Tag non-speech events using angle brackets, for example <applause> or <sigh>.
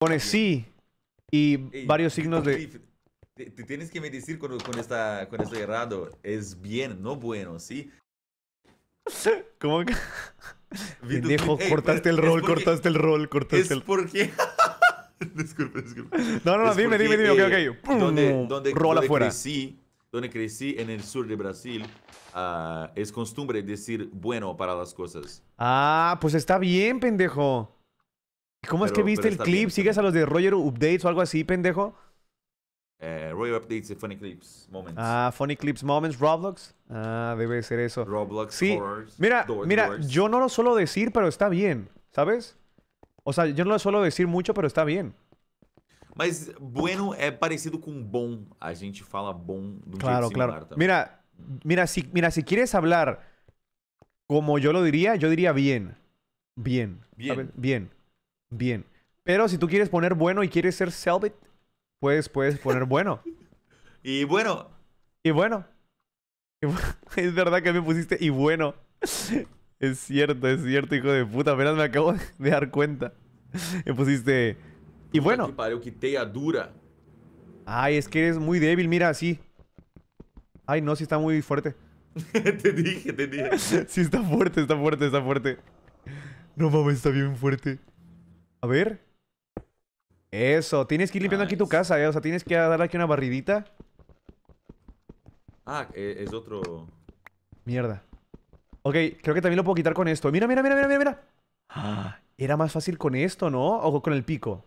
Pone sí y varios signos de... Te, tienes que decir con, con, esta, con esto errado. Es bien, no bueno, ¿sí? <laughs> ¿Cómo que...? <laughs> Pendejo, cortaste el rol, cortaste el rol, cortaste el es porque... <laughs> disculpe, disculpe. No, no, dime, dime, dime, ok, ok. dónde eh, donde, donde, donde Crecí, donde crecí en el sur de Brasil, ah, es costumbre decir bueno para las cosas. Ah, pues está bien, pendejo. ¿Cómo es que viste el clip? ¿Sigues a los de Roger Updates o algo así, pendejo? Eh, Roger Updates y Funny Clips Moments. Ah, Funny Clips Moments, Roblox. Ah, debe ser eso. Roblox, sí. mira, mira, yo no lo suelo decir, pero está bien, ¿sabes? O sea, yo no lo suelo decir mucho, pero está bien. Mas bueno es parecido con bom. A gente fala bom de um claro, claro. Mira, mira si, mira, si quieres hablar como yo lo diría, yo diría bien. Bien. Bien. ¿sabes? Bien bien. Pero si tú quieres poner bueno y quieres ser Selbit, pues puedes poner bueno. <laughs> y bueno. Y bueno. <laughs> es verdad que me pusiste y bueno. <laughs> es cierto, es cierto, hijo de puta. Apenas me acabo de dar cuenta. me pusiste y bueno. dura. Ay, es que eres muy débil, mira, así. Ay, no, si está muy fuerte. te dije, te dije. sí está fuerte, está fuerte, está fuerte. No mames, está bien fuerte. A ver. Eso, tienes que ir limpiando aquí tu casa, ¿eh? O sea, tienes que dar aquí una barridita. Ah, e, es otro... Mierda. Ok, creo que también lo puedo quitar con esto. Mira, mira, mira, mira, mira. Ah, era más fácil con esto, ¿no? O con el pico.